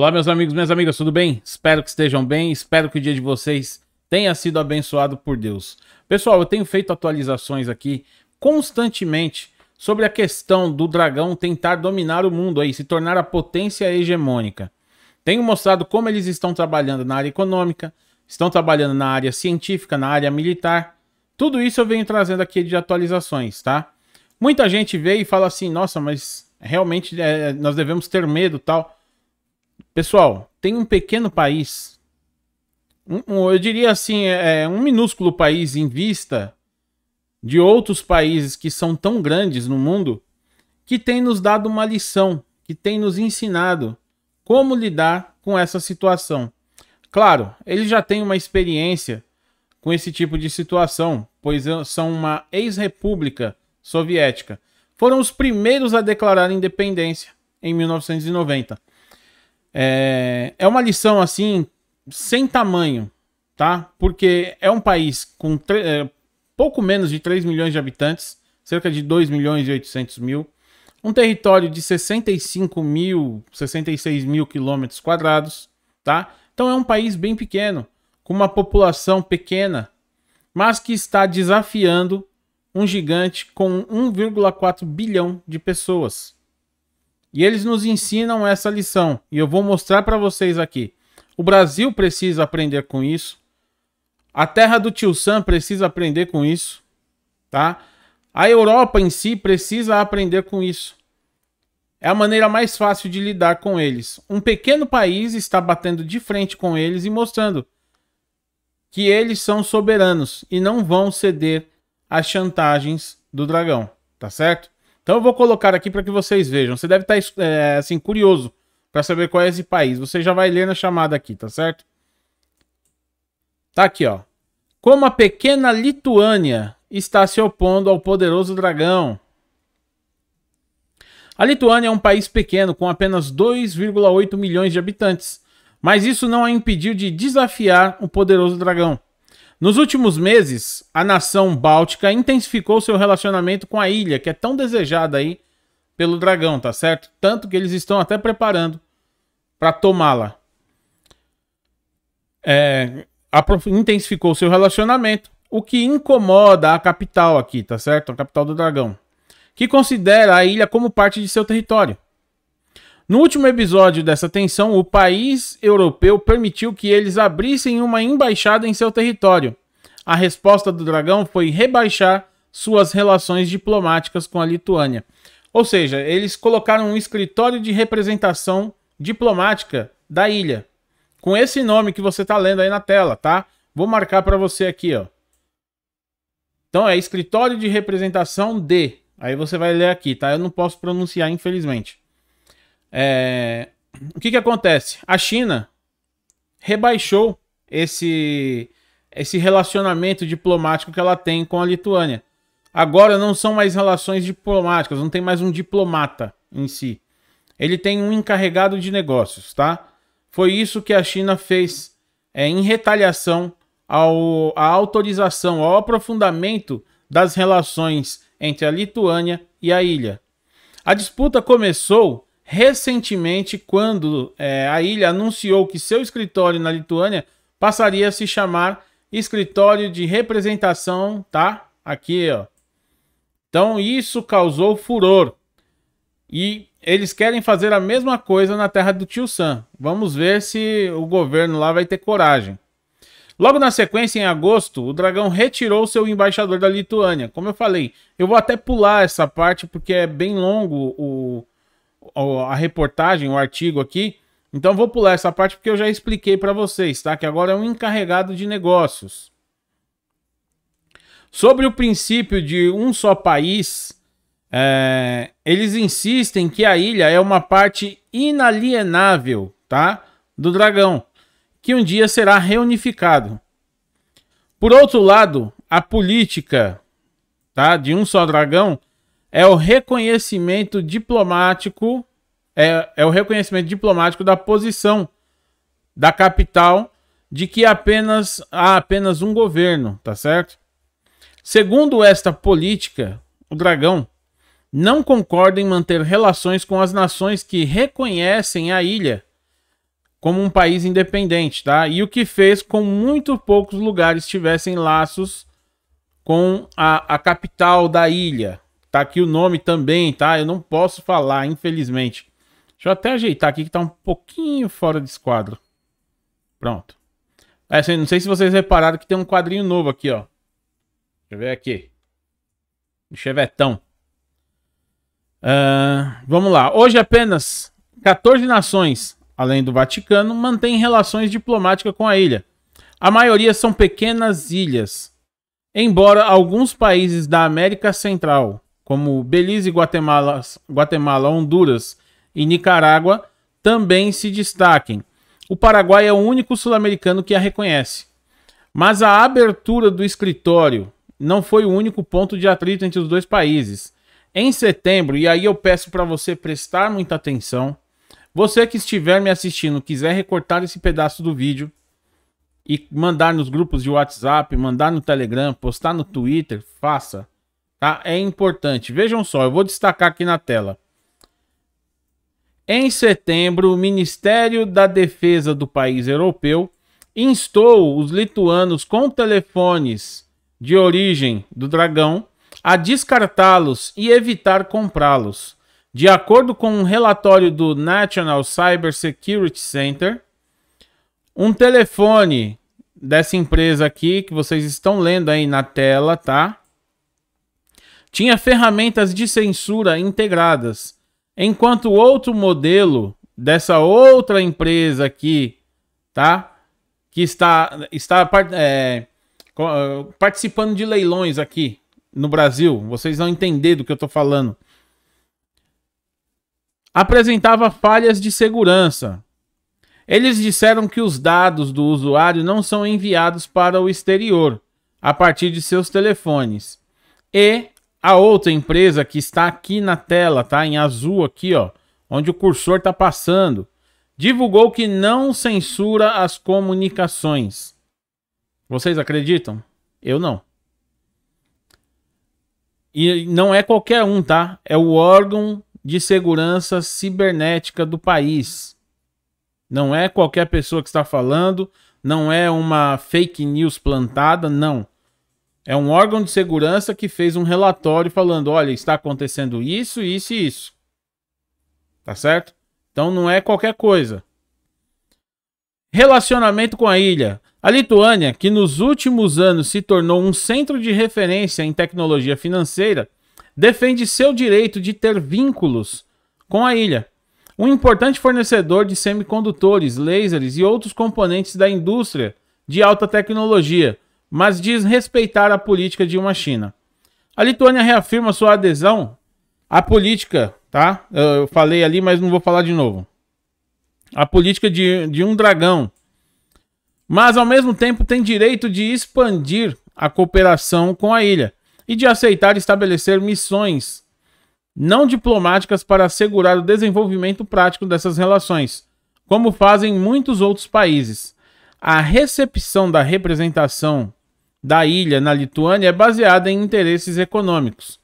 Olá, meus amigos, minhas amigas, tudo bem? Espero que estejam bem, espero que o dia de vocês tenha sido abençoado por Deus. Pessoal, eu tenho feito atualizações aqui constantemente sobre a questão do dragão tentar dominar o mundo aí, se tornar a potência hegemônica. Tenho mostrado como eles estão trabalhando na área econômica, estão trabalhando na área científica, na área militar. Tudo isso eu venho trazendo aqui de atualizações, tá? Muita gente vê e fala assim, nossa, mas realmente é, nós devemos ter medo tal. Pessoal, tem um pequeno país, um, um, eu diria assim, é, é, um minúsculo país em vista de outros países que são tão grandes no mundo, que tem nos dado uma lição, que tem nos ensinado como lidar com essa situação. Claro, ele já tem uma experiência com esse tipo de situação, pois são uma ex-república soviética. Foram os primeiros a declarar independência em 1990. É, é uma lição assim sem tamanho, tá? Porque é um país com é, pouco menos de 3 milhões de habitantes, cerca de 2 milhões e 800 mil, um território de 65 mil, 66 mil quilômetros quadrados, tá? Então é um país bem pequeno, com uma população pequena, mas que está desafiando um gigante com 1,4 bilhão de pessoas. E eles nos ensinam essa lição, e eu vou mostrar para vocês aqui. O Brasil precisa aprender com isso. A terra do tio Sam precisa aprender com isso, tá? A Europa em si precisa aprender com isso. É a maneira mais fácil de lidar com eles. Um pequeno país está batendo de frente com eles e mostrando que eles são soberanos e não vão ceder às chantagens do dragão, tá certo? Então eu vou colocar aqui para que vocês vejam. Você deve tá estar é, assim curioso para saber qual é esse país. Você já vai ler na chamada aqui, tá certo? Tá aqui, ó. Como a pequena Lituânia está se opondo ao poderoso dragão. A Lituânia é um país pequeno com apenas 2,8 milhões de habitantes, mas isso não a impediu de desafiar o poderoso dragão. Nos últimos meses, a nação báltica intensificou seu relacionamento com a ilha, que é tão desejada aí pelo dragão, tá certo? Tanto que eles estão até preparando para tomá-la. É, intensificou seu relacionamento, o que incomoda a capital aqui, tá certo? A capital do dragão, que considera a ilha como parte de seu território. No último episódio dessa tensão, o país europeu permitiu que eles abrissem uma embaixada em seu território. A resposta do dragão foi rebaixar suas relações diplomáticas com a Lituânia. Ou seja, eles colocaram um escritório de representação diplomática da ilha. Com esse nome que você está lendo aí na tela, tá? Vou marcar para você aqui, ó. Então é escritório de representação de. Aí você vai ler aqui, tá? Eu não posso pronunciar, infelizmente. É, o que, que acontece? A China rebaixou esse, esse relacionamento diplomático que ela tem com a Lituânia. Agora não são mais relações diplomáticas, não tem mais um diplomata em si. Ele tem um encarregado de negócios, tá? Foi isso que a China fez é, em retaliação ao, à autorização, ao aprofundamento das relações entre a Lituânia e a ilha. A disputa começou recentemente quando é, a ilha anunciou que seu escritório na Lituânia passaria a se chamar Escritório de Representação, tá? Aqui, ó. Então isso causou furor. E eles querem fazer a mesma coisa na terra do tio Sam. Vamos ver se o governo lá vai ter coragem. Logo na sequência, em agosto, o dragão retirou seu embaixador da Lituânia. Como eu falei, eu vou até pular essa parte porque é bem longo o, a reportagem, o artigo aqui. Então vou pular essa parte porque eu já expliquei para vocês, tá? Que agora é um encarregado de negócios. Sobre o princípio de um só país, é, eles insistem que a ilha é uma parte inalienável, tá? Do dragão, que um dia será reunificado. Por outro lado, a política, tá? De um só dragão é o reconhecimento diplomático é, é, o reconhecimento diplomático da posição da capital de que apenas há apenas um governo, tá certo? Segundo esta política, o dragão não concorda em manter relações com as nações que reconhecem a ilha como um país independente, tá? E o que fez com muito poucos lugares tivessem laços com a, a capital da ilha, Tá aqui o nome também, tá? Eu não posso falar, infelizmente. Deixa eu até ajeitar aqui que tá um pouquinho fora de esquadro. Pronto. Essa, é, não sei se vocês repararam que tem um quadrinho novo aqui, ó. Deixa eu ver aqui. O chevetão. Uh, vamos lá. Hoje apenas 14 nações, além do Vaticano, mantêm relações diplomáticas com a ilha. A maioria são pequenas ilhas, embora alguns países da América Central, como Belize, Guatemala, Guatemala, Honduras e Nicarágua, também se destaquem. O Paraguai é o único sul-americano que a reconhece. Mas a abertura do escritório não foi o único ponto de atrito entre os dois países. Em setembro, e aí eu peço para você prestar muita atenção, você que estiver me assistindo, quiser recortar esse pedaço do vídeo e mandar nos grupos de WhatsApp, mandar no Telegram, postar no Twitter, faça tá? É importante. Vejam só, eu vou destacar aqui na tela. Em setembro, o Ministério da Defesa do país europeu instou os lituanos com telefones de origem do dragão a descartá-los e evitar comprá-los. De acordo com um relatório do National Cyber Security Center, um telefone dessa empresa aqui que vocês estão lendo aí na tela, tá? tinha ferramentas de censura integradas, enquanto outro modelo dessa outra empresa aqui, tá? Que está, está é, ah, participando de leilões aqui no Brasil. Vocês vão entender do que eu estou falando. Apresentava falhas de segurança. Eles disseram que os dados do usuário não são enviados para o exterior a partir de seus telefones e a outra empresa que está aqui na tela, tá? Em azul aqui, ó, onde o cursor está passando, divulgou que não censura as comunicações. Vocês acreditam? Eu não. E não é qualquer um, tá? É o órgão de segurança cibernética do país. Não é qualquer pessoa que está falando, não é uma fake news plantada, não. É um órgão de segurança que fez um relatório falando: olha, está acontecendo isso, isso e isso. Tá certo? Então não é qualquer coisa. Relacionamento com a ilha. A Lituânia, que nos últimos anos se tornou um centro de referência em tecnologia financeira, defende seu direito de ter vínculos com a ilha. Um importante fornecedor de semicondutores, lasers e outros componentes da indústria de alta tecnologia mas diz respeitar a política de uma China. A Lituânia reafirma sua adesão à política, tá? Eu falei ali, mas não vou falar de novo. A política de, de um dragão. Mas, ao mesmo tempo, tem direito de expandir a cooperação com a ilha e de aceitar estabelecer missões não diplomáticas para assegurar o desenvolvimento prático dessas relações, como fazem muitos outros países. A recepção da representação da ilha na Lituânia é baseada em interesses econômicos,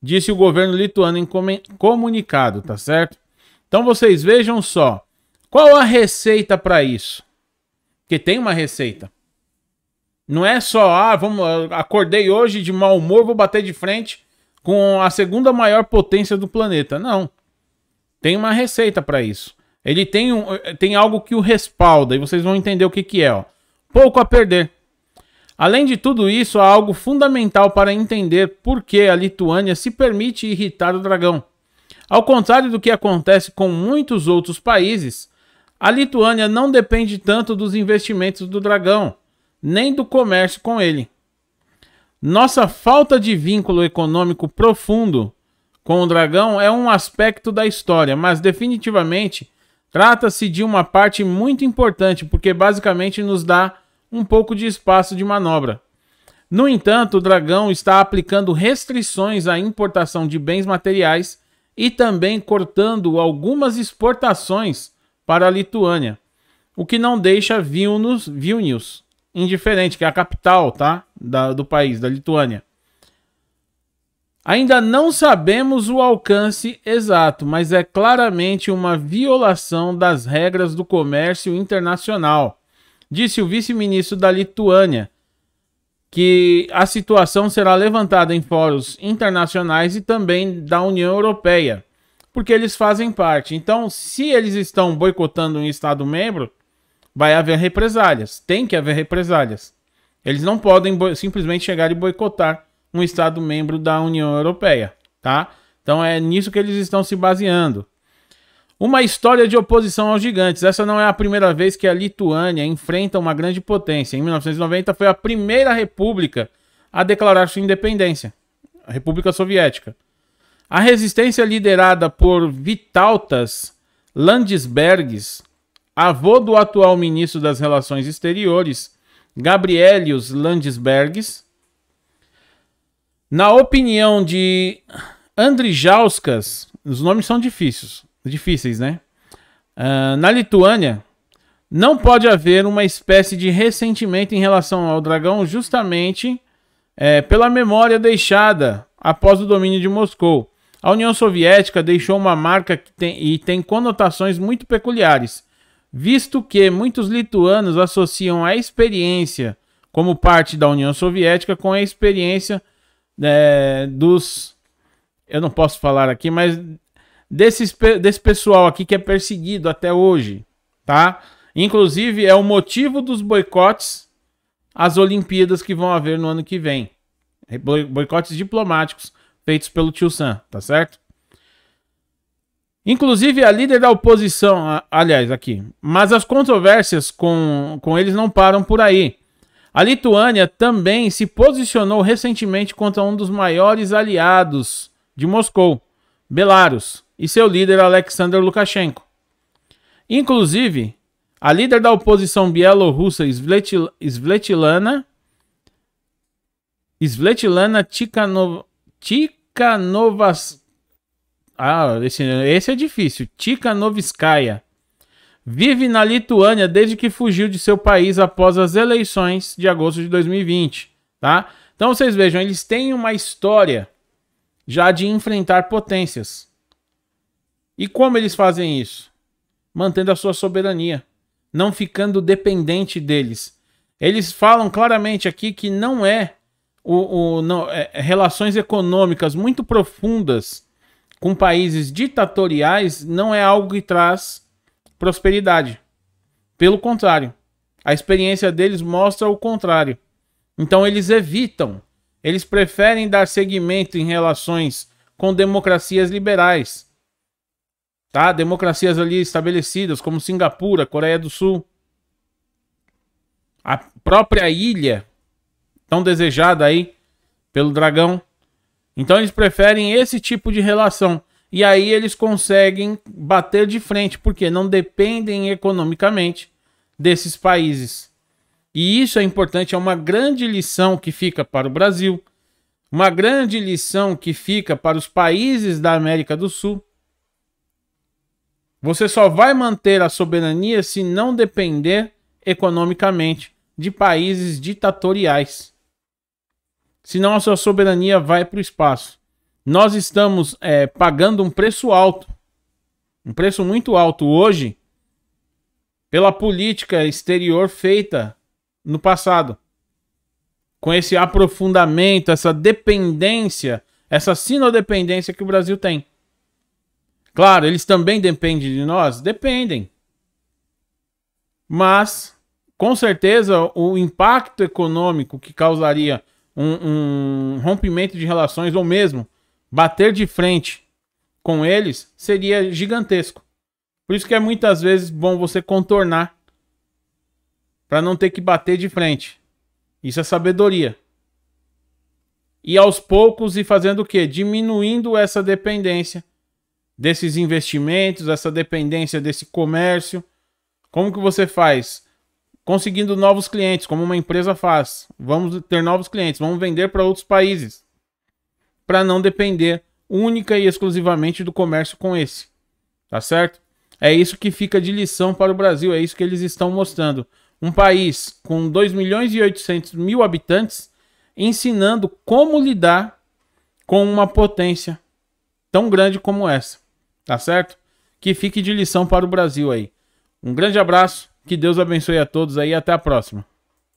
disse o governo lituano em comunicado, tá certo? Então vocês vejam só, qual a receita para isso? Que tem uma receita. Não é só, ah, vamos, ah, acordei hoje de mau humor, vou bater de frente com a segunda maior potência do planeta. Não. Tem uma receita para isso. Ele tem, um, eh, tem algo que o respalda e vocês vão entender o que, que é. Ó. Pouco a perder. Além de tudo isso, há algo fundamental para entender por que a Lituânia se permite irritar o dragão. Ao contrário do que acontece com muitos outros países, a Lituânia não depende tanto dos investimentos do dragão, nem do comércio com ele. Nossa falta de vínculo econômico profundo com o dragão é um aspecto da história, mas definitivamente trata-se de uma parte muito importante porque basicamente nos dá um pouco de espaço de manobra. No entanto, o Dragão está aplicando restrições à importação de bens materiais e também cortando algumas exportações para a Lituânia, o que não deixa Vilnius, Vilnius indiferente, que é a capital tá? Da, do país, da Lituânia. Ainda não sabemos o alcance exato, mas é claramente uma violação das regras do comércio internacional disse o vice-ministro da Lituânia que a situação será levantada em fóruns internacionais e também da União Europeia, porque eles fazem parte. Então, se eles estão boicotando um Estado membro, vai haver represálias. Tem que haver represálias. Eles não podem simplesmente chegar e boicotar um Estado membro da União Europeia, tá? Então é nisso que eles estão se baseando. Uma história de oposição aos gigantes. Essa não é a primeira vez que a Lituânia enfrenta uma grande potência. Em 1990 foi a primeira república a declarar sua independência, a República Soviética. A resistência liderada por Vitautas Landisbergs, avô do atual ministro das Relações Exteriores, Gabrielius Landisbergs, na opinião de Andrijauskas, os nomes são difíceis difíceis, né? Uh, na Lituânia, não pode haver uma espécie de ressentimento em relação ao dragão, justamente é, pela memória deixada após o domínio de Moscou. A União Soviética deixou uma marca tem, e tem conotações muito peculiares, visto que muitos lituanos associam a experiência como parte da União Soviética com a experiência é, dos. Eu não posso falar aqui, mas desses, desse pessoal aqui que é perseguido até hoje, tá? Inclusive, é o motivo dos boicotes às Olimpíadas que vão haver no ano que vem. Boicotes diplomáticos feitos pelo Tio Sam, tá certo? Inclusive, a líder da oposição, aliás, aqui. Mas as controvérsias com, com eles não param por aí. A Lituânia também se posicionou recentemente contra um dos maiores aliados de Moscou, Belarus, e seu líder Alexander Lukashenko. Inclusive, a líder da oposição bielorrussa Svetlana Svetlana Tikhanovas Ah, esse, esse é difícil. Tikhanovskaya vive na Lituânia desde que fugiu de seu país após as eleições de agosto de 2020, tá? Então vocês vejam, eles têm uma história já de enfrentar potências. E como eles fazem isso? Mantendo a sua soberania, não ficando dependente deles. Eles falam claramente aqui que não é, o, o não, é, é, relações econômicas muito profundas com países ditatoriais não é algo que traz prosperidade. Pelo contrário, a experiência deles mostra o contrário. Então eles evitam, eles preferem dar seguimento em relações com democracias liberais Tá? Democracias ali estabelecidas, como Singapura, Coreia do Sul. A própria ilha, tão desejada aí pelo dragão. Então eles preferem esse tipo de relação. E aí eles conseguem bater de frente, porque não dependem economicamente desses países. E isso é importante, é uma grande lição que fica para o Brasil, uma grande lição que fica para os países da América do Sul, você só vai manter a soberania se não depender economicamente de países ditatoriais. Senão a sua soberania vai para o espaço. Nós estamos é, pagando um preço alto, um preço muito alto hoje, pela política exterior feita no passado. Com esse aprofundamento, essa dependência, essa sinodependência que o Brasil tem. Claro, eles também dependem de nós? Dependem. Mas, com certeza, o impacto econômico que causaria um, um rompimento de relações, ou mesmo bater de frente com eles, seria gigantesco. Por isso que é muitas vezes bom você contornar para não ter que bater de frente. Isso é sabedoria. E aos poucos e fazendo o quê? Diminuindo essa dependência desses investimentos, essa dependência desse comércio? Como que você faz? Conseguindo novos clientes, como uma empresa faz. Vamos ter novos clientes, vamos vender para outros países. Para não depender única e exclusivamente do comércio com esse. Tá certo? É isso que fica de lição para o Brasil, é isso que eles estão mostrando. Um país com 2 milhões e 800 mil habitantes ensinando como lidar com uma potência tão grande como essa. Tá certo? Que fique de lição para o Brasil aí. Um grande abraço, que Deus abençoe a todos aí e até a próxima.